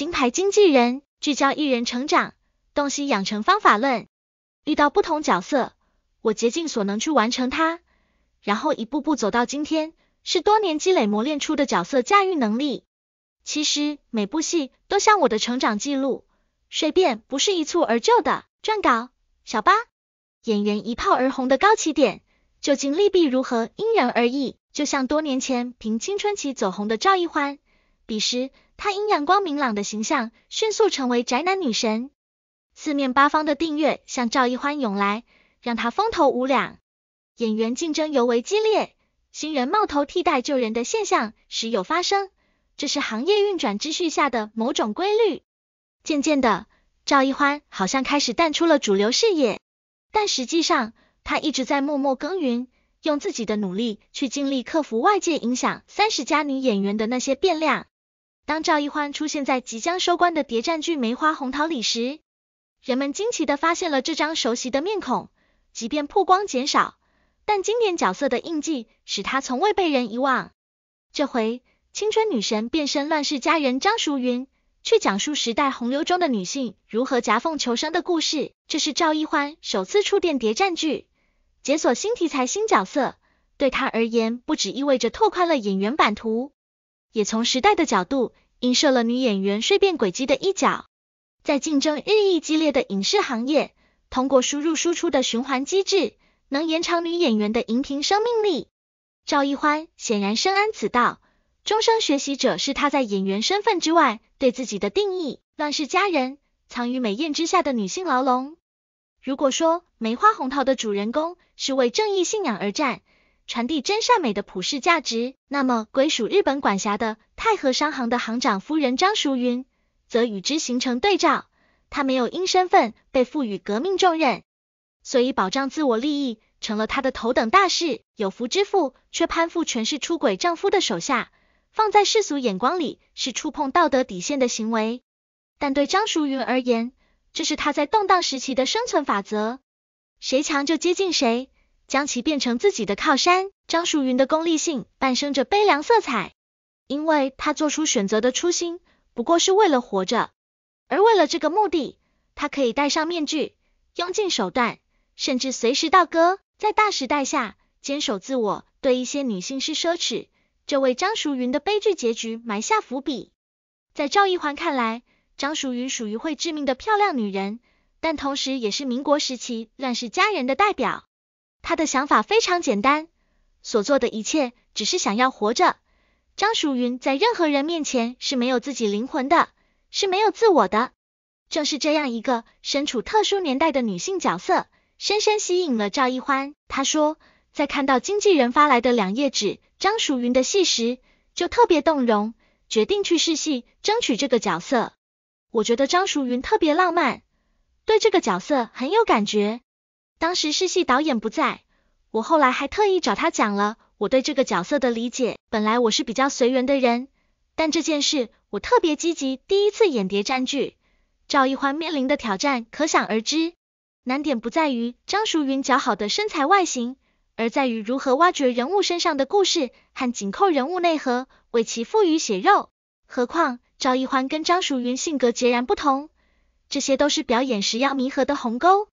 金牌经纪人聚焦艺人成长，洞悉养成方法论。遇到不同角色，我竭尽所能去完成它，然后一步步走到今天，是多年积累磨练出的角色驾驭能力。其实每部戏都像我的成长记录，蜕变不是一蹴而就的。撰稿：小八，演员一炮而红的高起点，究竟利弊如何，因人而异。就像多年前凭青春期走红的赵一欢，彼时。她因阳光明朗的形象，迅速成为宅男女神，四面八方的订阅向赵一欢涌来，让她风头无两。演员竞争尤为激烈，新人冒头替代旧人的现象时有发生，这是行业运转秩序下的某种规律。渐渐的，赵一欢好像开始淡出了主流视野，但实际上，他一直在默默耕耘，用自己的努力去尽力克服外界影响三十加女演员的那些变量。当赵奕欢出现在即将收官的谍战剧《梅花红桃李》时，人们惊奇地发现了这张熟悉的面孔。即便曝光减少，但经典角色的印记使她从未被人遗忘。这回，青春女神变身乱世佳人张淑云，去讲述时代洪流中的女性如何夹缝求生的故事。这是赵奕欢首次触电谍战剧，解锁新题材新角色，对她而言，不只意味着拓宽了演员版图。也从时代的角度映射了女演员蜕变轨迹的一角。在竞争日益激烈的影视行业，通过输入输出的循环机制，能延长女演员的荧屏生命力。赵奕欢显然深谙此道，终生学习者是她在演员身份之外对自己的定义。乱世佳人，藏于美艳之下的女性牢笼。如果说梅花红桃的主人公是为正义信仰而战。传递真善美的普世价值，那么归属日本管辖的太和商行的行长夫人张淑云，则与之形成对照。她没有因身份被赋予革命重任，所以保障自我利益成了她的头等大事。有福之妇却攀附权势出轨丈夫的手下，放在世俗眼光里是触碰道德底线的行为。但对张淑云而言，这是她在动荡时期的生存法则：谁强就接近谁。将其变成自己的靠山，张淑云的功利性伴生着悲凉色彩，因为她做出选择的初心不过是为了活着，而为了这个目的，她可以戴上面具，用尽手段，甚至随时倒戈。在大时代下坚守自我，对一些女性是奢侈，这为张淑云的悲剧结局埋下伏笔。在赵一环看来，张淑云属于会致命的漂亮女人，但同时也是民国时期乱世佳人的代表。他的想法非常简单，所做的一切只是想要活着。张淑云在任何人面前是没有自己灵魂的，是没有自我的。正是这样一个身处特殊年代的女性角色，深深吸引了赵一欢。他说，在看到经纪人发来的两页纸张淑云的戏时，就特别动容，决定去试戏争取这个角色。我觉得张淑云特别浪漫，对这个角色很有感觉。当时试戏导演不在，我后来还特意找他讲了我对这个角色的理解。本来我是比较随缘的人，但这件事我特别积极。第一次演谍战剧，赵奕欢面临的挑战可想而知。难点不在于张淑云姣好的身材外形，而在于如何挖掘人物身上的故事和紧扣人物内核，为其赋予血肉。何况赵奕欢跟张淑云性格截然不同，这些都是表演时要弥合的鸿沟。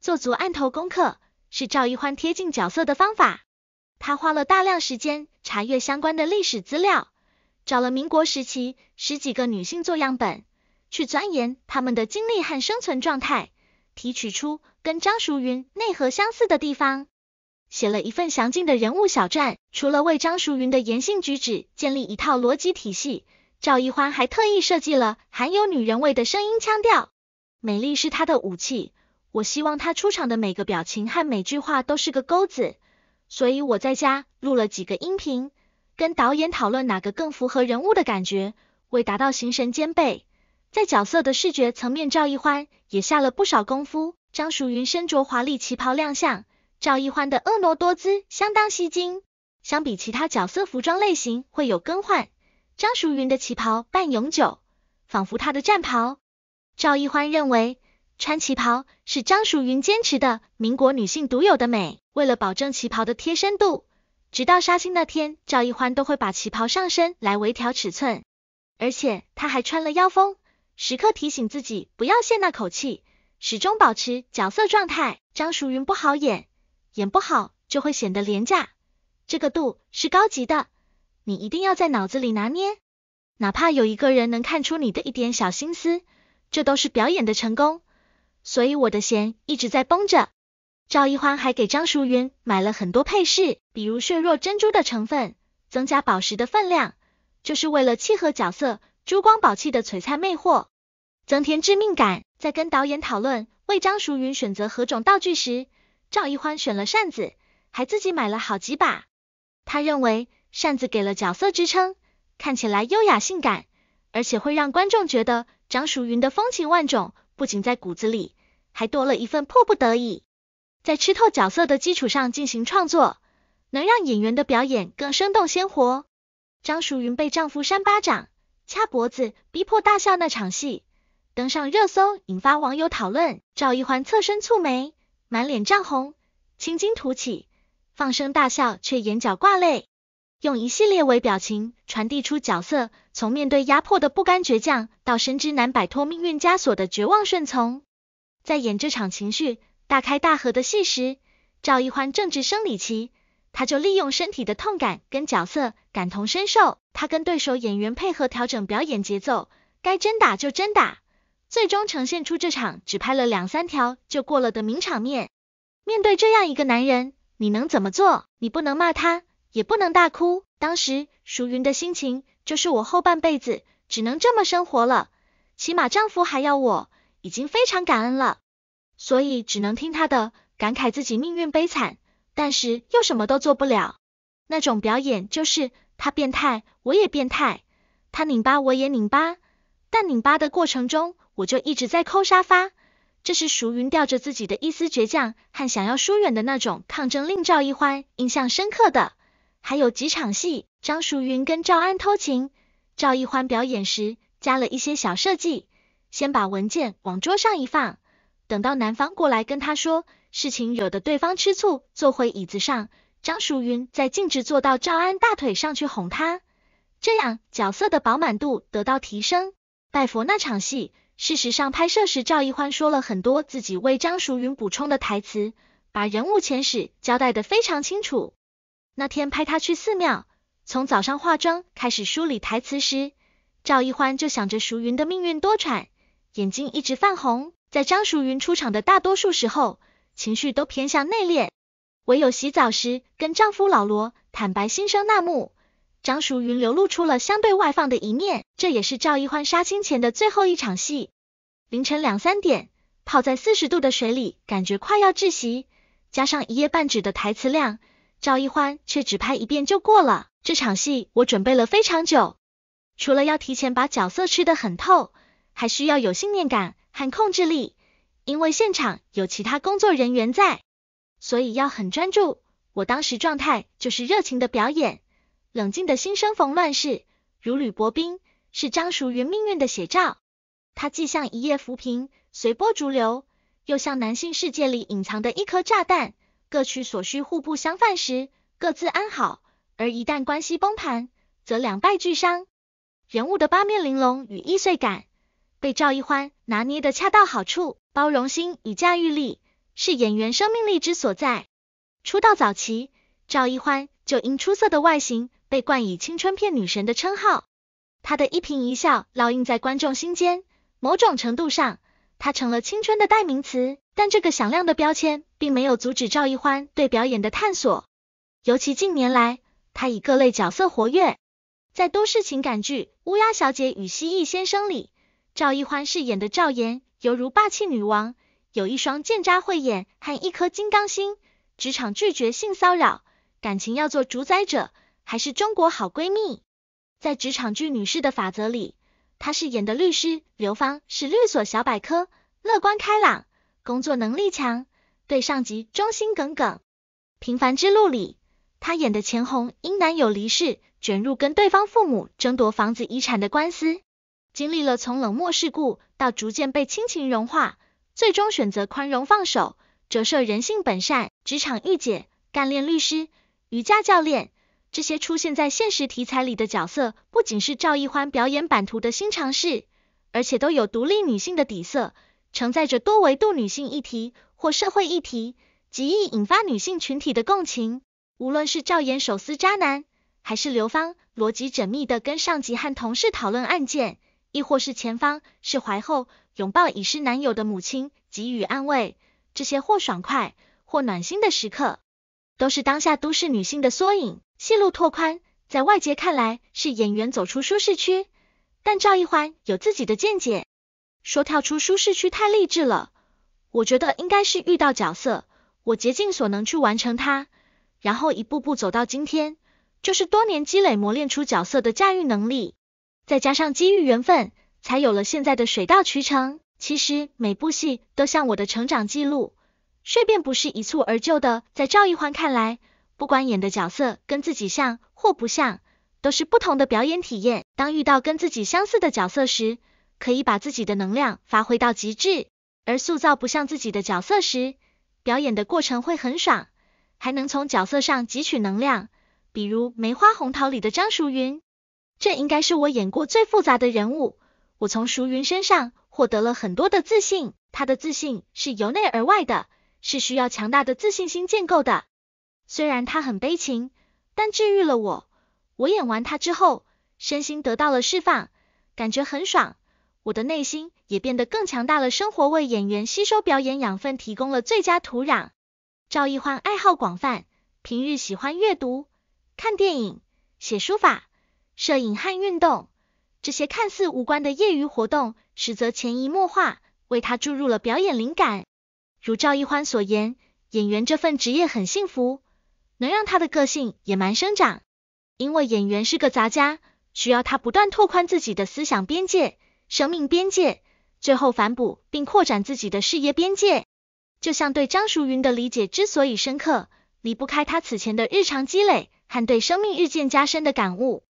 做足案头功课是赵一欢贴近角色的方法。他花了大量时间查阅相关的历史资料，找了民国时期十几个女性做样本，去钻研她们的经历和生存状态，提取出跟张淑云内核相似的地方，写了一份详尽的人物小传。除了为张淑云的言行举止建立一套逻辑体系，赵一欢还特意设计了含有女人味的声音腔调，美丽是她的武器。我希望他出场的每个表情和每句话都是个钩子，所以我在家录了几个音频，跟导演讨论哪个更符合人物的感觉，为达到形神兼备，在角色的视觉层面，赵奕欢也下了不少功夫。张淑云身着华丽旗袍亮相，赵奕欢的婀娜多姿相当吸睛。相比其他角色，服装类型会有更换，张淑云的旗袍半永久，仿佛她的战袍。赵奕欢认为。穿旗袍是张淑云坚持的民国女性独有的美。为了保证旗袍的贴身度，直到杀青那天，赵一欢都会把旗袍上身来微调尺寸。而且，她还穿了腰封，时刻提醒自己不要泄那口气，始终保持角色状态。张淑云不好演，演不好就会显得廉价。这个度是高级的，你一定要在脑子里拿捏。哪怕有一个人能看出你的一点小心思，这都是表演的成功。所以我的弦一直在绷着。赵一欢还给张淑云买了很多配饰，比如血弱珍珠的成分，增加宝石的分量，就是为了契合角色珠光宝气的璀璨魅惑，增添致命感。在跟导演讨论为张淑云选择何种道具时，赵一欢选了扇子，还自己买了好几把。他认为扇子给了角色支撑，看起来优雅性感，而且会让观众觉得张淑云的风情万种。不仅在骨子里，还多了一份迫不得已。在吃透角色的基础上进行创作，能让演员的表演更生动鲜活。张淑云被丈夫扇巴掌、掐脖子，逼迫大笑那场戏登上热搜，引发网友讨论。赵一环侧身蹙眉，满脸涨红，青筋凸起，放声大笑，却眼角挂泪。用一系列微表情传递出角色从面对压迫的不甘倔强，到深知难摆脱命运枷锁的绝望顺从。在演这场情绪大开大合的戏时，赵奕欢正值生理期，他就利用身体的痛感跟角色感同身受。他跟对手演员配合调整表演节奏，该真打就真打，最终呈现出这场只拍了两三条就过了的名场面。面对这样一个男人，你能怎么做？你不能骂他。也不能大哭。当时淑云的心情就是我后半辈子只能这么生活了，起码丈夫还要我，已经非常感恩了。所以只能听她的，感慨自己命运悲惨，但是又什么都做不了。那种表演就是他变态，我也变态，他拧巴我也拧巴。但拧巴的过程中，我就一直在抠沙发。这是淑云吊着自己的一丝倔强和想要疏远的那种抗争，令赵一欢印象深刻的。还有几场戏，张淑云跟赵安偷情，赵奕欢表演时加了一些小设计，先把文件往桌上一放，等到男方过来跟他说事情，惹得对方吃醋，坐回椅子上，张淑云再径直坐到赵安大腿上去哄他，这样角色的饱满度得到提升。拜佛那场戏，事实上拍摄时赵奕欢说了很多自己为张淑云补充的台词，把人物前史交代的非常清楚。那天派他去寺庙，从早上化妆开始梳理台词时，赵奕欢就想着熟云的命运多舛，眼睛一直泛红。在张淑云出场的大多数时候，情绪都偏向内敛，唯有洗澡时跟丈夫老罗坦白心声那幕，张淑云流露出了相对外放的一面。这也是赵奕欢杀青前的最后一场戏。凌晨两三点，泡在四十度的水里，感觉快要窒息，加上一夜半纸的台词量。赵一欢却只拍一遍就过了这场戏，我准备了非常久，除了要提前把角色吃得很透，还需要有信念感和控制力，因为现场有其他工作人员在，所以要很专注。我当时状态就是热情的表演，冷静的心生逢乱世，如履薄冰，是张淑云命运的写照。它既像一叶浮萍，随波逐流，又像男性世界里隐藏的一颗炸弹。各取所需，互不相犯时，各自安好；而一旦关系崩盘，则两败俱伤。人物的八面玲珑与易碎感，被赵一欢拿捏的恰到好处。包容心与驾驭力，是演员生命力之所在。出道早期，赵一欢就因出色的外形被冠以青春片女神的称号，她的一颦一笑烙印在观众心间，某种程度上。她成了青春的代名词，但这个响亮的标签并没有阻止赵一欢对表演的探索。尤其近年来，她以各类角色活跃。在都市情感剧《乌鸦小姐与蜥蜴先生》里，赵一欢饰演的赵岩犹如霸气女王，有一双剑渣慧眼和一颗金刚心，职场拒绝性骚扰，感情要做主宰者，还是中国好闺蜜。在职场剧《女士的法则》里。他饰演的律师刘芳是律所小百科，乐观开朗，工作能力强，对上级忠心耿耿。平凡之路里，他演的钱红因男友离世，卷入跟对方父母争夺房子遗产的官司，经历了从冷漠世故到逐渐被亲情融化，最终选择宽容放手，折射人性本善。职场御姐，干练律师，瑜伽教练。这些出现在现实题材里的角色，不仅是赵奕欢表演版图的新尝试，而且都有独立女性的底色，承载着多维度女性议题或社会议题，极易引发女性群体的共情。无论是赵岩手撕渣男，还是刘芳逻辑缜密的跟上级和同事讨论案件，亦或是前方释怀后拥抱已逝男友的母亲给予安慰，这些或爽快或暖心的时刻，都是当下都市女性的缩影。戏路拓宽，在外界看来是演员走出舒适区，但赵奕欢有自己的见解，说跳出舒适区太励志了。我觉得应该是遇到角色，我竭尽所能去完成它，然后一步步走到今天，就是多年积累磨练出角色的驾驭能力，再加上机遇缘分，才有了现在的水到渠成。其实每部戏都像我的成长记录，蜕变不是一蹴而就的。在赵奕欢看来。不管演的角色跟自己像或不像，都是不同的表演体验。当遇到跟自己相似的角色时，可以把自己的能量发挥到极致；而塑造不像自己的角色时，表演的过程会很爽，还能从角色上汲取能量。比如《梅花红桃》里的张淑云，这应该是我演过最复杂的人物。我从淑云身上获得了很多的自信，她的自信是由内而外的，是需要强大的自信心建构的。虽然他很悲情，但治愈了我。我演完他之后，身心得到了释放，感觉很爽。我的内心也变得更强大了。生活为演员吸收表演养分提供了最佳土壤。赵奕欢爱好广泛，平日喜欢阅读、看电影、写书法、摄影和运动。这些看似无关的业余活动，实则潜移默化为他注入了表演灵感。如赵奕欢所言，演员这份职业很幸福。能让他的个性野蛮生长，因为演员是个杂家，需要他不断拓宽自己的思想边界、生命边界，最后反哺并扩展自己的事业边界。就像对张淑云的理解之所以深刻，离不开他此前的日常积累和对生命日渐加深的感悟。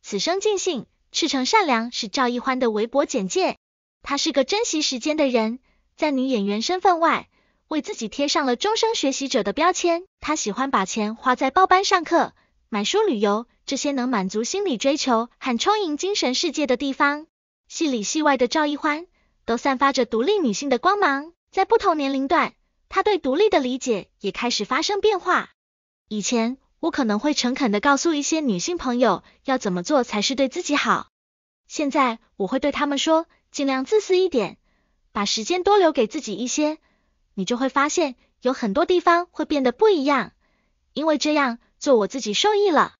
此生尽兴，赤诚善良是赵奕欢的微博简介。他是个珍惜时间的人，在女演员身份外。为自己贴上了终生学习者的标签。他喜欢把钱花在报班上课、买书、旅游，这些能满足心理追求和充盈精神世界的地方。戏里戏外的赵一欢都散发着独立女性的光芒。在不同年龄段，她对独立的理解也开始发生变化。以前我可能会诚恳的告诉一些女性朋友要怎么做才是对自己好，现在我会对他们说，尽量自私一点，把时间多留给自己一些。你就会发现有很多地方会变得不一样，因为这样做我自己受益了，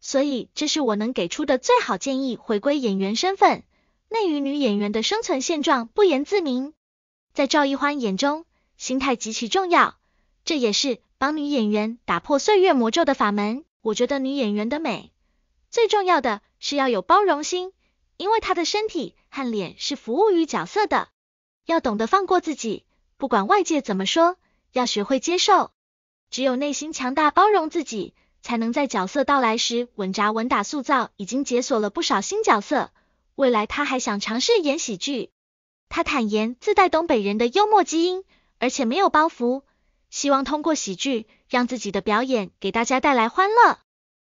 所以这是我能给出的最好建议。回归演员身份，内娱女演员的生存现状不言自明。在赵奕欢眼中，心态极其重要，这也是帮女演员打破岁月魔咒的法门。我觉得女演员的美，最重要的是要有包容心，因为她的身体和脸是服务于角色的，要懂得放过自己。不管外界怎么说，要学会接受。只有内心强大、包容自己，才能在角色到来时稳扎稳打塑造。已经解锁了不少新角色，未来他还想尝试演喜剧。他坦言自带东北人的幽默基因，而且没有包袱，希望通过喜剧让自己的表演给大家带来欢乐。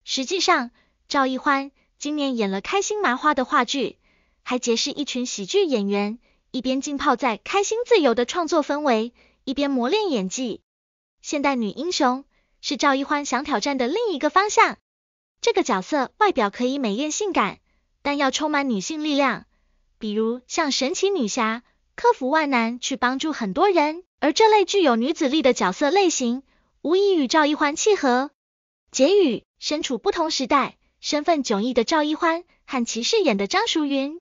实际上，赵一欢今年演了开心麻花的话剧，还结识一群喜剧演员。一边浸泡在开心自由的创作氛围，一边磨练演技。现代女英雄是赵一欢想挑战的另一个方向。这个角色外表可以美艳性感，但要充满女性力量，比如像神奇女侠，克服万难去帮助很多人。而这类具有女子力的角色类型，无疑与赵一欢契合。结语：身处不同时代、身份迥异的赵一欢和其饰演的张淑云，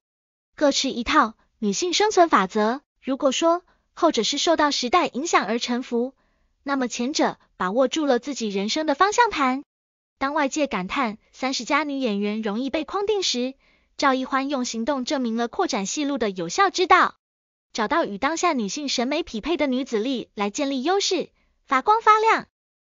各持一套。女性生存法则，如果说后者是受到时代影响而臣服，那么前者把握住了自己人生的方向盘。当外界感叹三十加女演员容易被框定时，赵奕欢用行动证明了扩展戏路的有效之道，找到与当下女性审美匹配的女子力来建立优势，发光发亮。